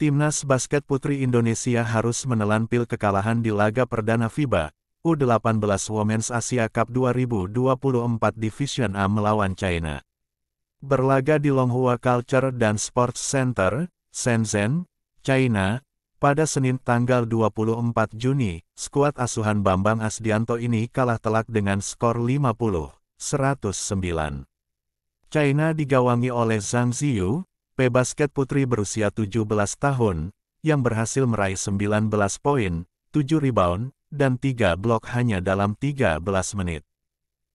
Timnas basket putri Indonesia harus menelan pil kekalahan di laga perdana FIBA U18 Women's Asia Cup 2024 Division A melawan China. Berlaga di Longhua Culture dan Sports Center, Shenzhen, China, pada Senin tanggal 24 Juni, skuad asuhan Bambang Asdianto ini kalah telak dengan skor 50-109. China digawangi oleh Zhang Ziyu, basket putri berusia 17 tahun, yang berhasil meraih 19 poin, 7 rebound, dan 3 blok hanya dalam 13 menit.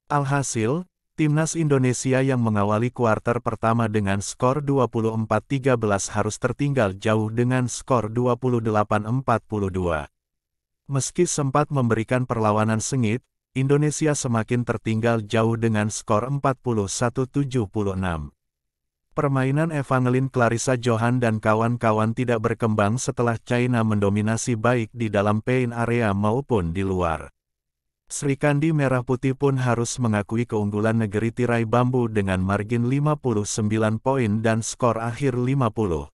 Alhasil, Timnas Indonesia yang mengawali kuarter pertama dengan skor 24-13 harus tertinggal jauh dengan skor 28-42. Meski sempat memberikan perlawanan sengit, Indonesia semakin tertinggal jauh dengan skor 41-76. Permainan Evangeline Clarissa Johan dan kawan-kawan tidak berkembang setelah China mendominasi baik di dalam paint area maupun di luar. Sri Kandi Merah Putih pun harus mengakui keunggulan negeri tirai bambu dengan margin 59 poin dan skor akhir 50-109.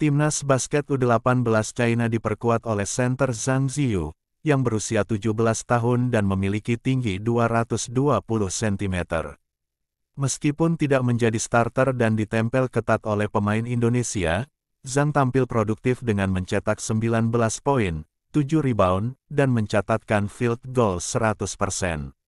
Timnas basket U18 China diperkuat oleh center Zhang Ziyu, yang berusia 17 tahun dan memiliki tinggi 220 cm. Meskipun tidak menjadi starter dan ditempel ketat oleh pemain Indonesia, Zhang tampil produktif dengan mencetak 19 poin, 7 rebound, dan mencatatkan field goal 100%.